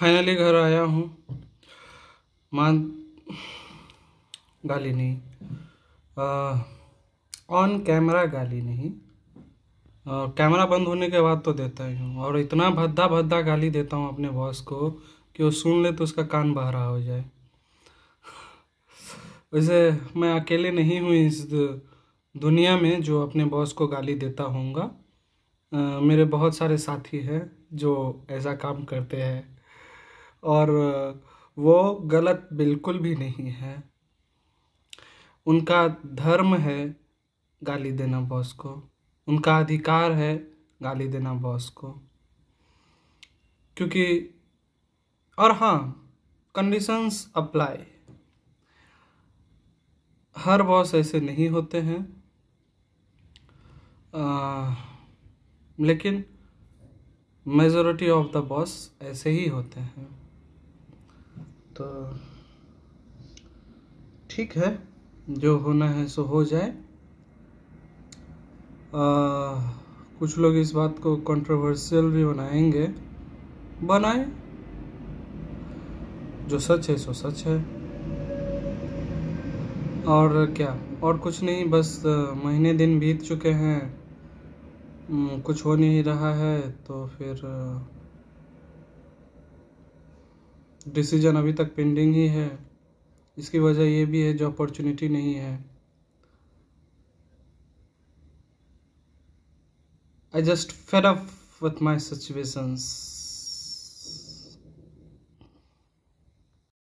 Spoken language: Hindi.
फाइनली घर आया हूँ मान गाली नहीं ऑन कैमरा गाली नहीं और कैमरा बंद होने के बाद तो देता ही हूँ और इतना भद्दा भद्दा गाली देता हूँ अपने बॉस को कि वो सुन ले तो उसका कान बहरा हो जाए वैसे मैं अकेले नहीं हूँ इस दुनिया में जो अपने बॉस को गाली देता होऊंगा मेरे बहुत सारे साथी हैं जो ऐसा काम करते हैं और वो गलत बिल्कुल भी नहीं है उनका धर्म है गाली देना बॉस को उनका अधिकार है गाली देना बॉस को क्योंकि और हाँ कंडीशंस अप्लाई हर बॉस ऐसे नहीं होते हैं आ, लेकिन मेजोरिटी ऑफ द बॉस ऐसे ही होते हैं तो ठीक है जो होना है सो हो जाए आ, कुछ लोग इस बात को कंट्रोवर्शियल भी बनाएंगे बनाए जो सच है सो सच है और क्या और कुछ नहीं बस महीने दिन बीत चुके हैं हम्म, कुछ हो नहीं रहा है तो फिर आ, डिसीजन अभी तक पेंडिंग ही है इसकी वजह ये भी है जो अपॉर्चुनिटी नहीं है I just fed up with my situations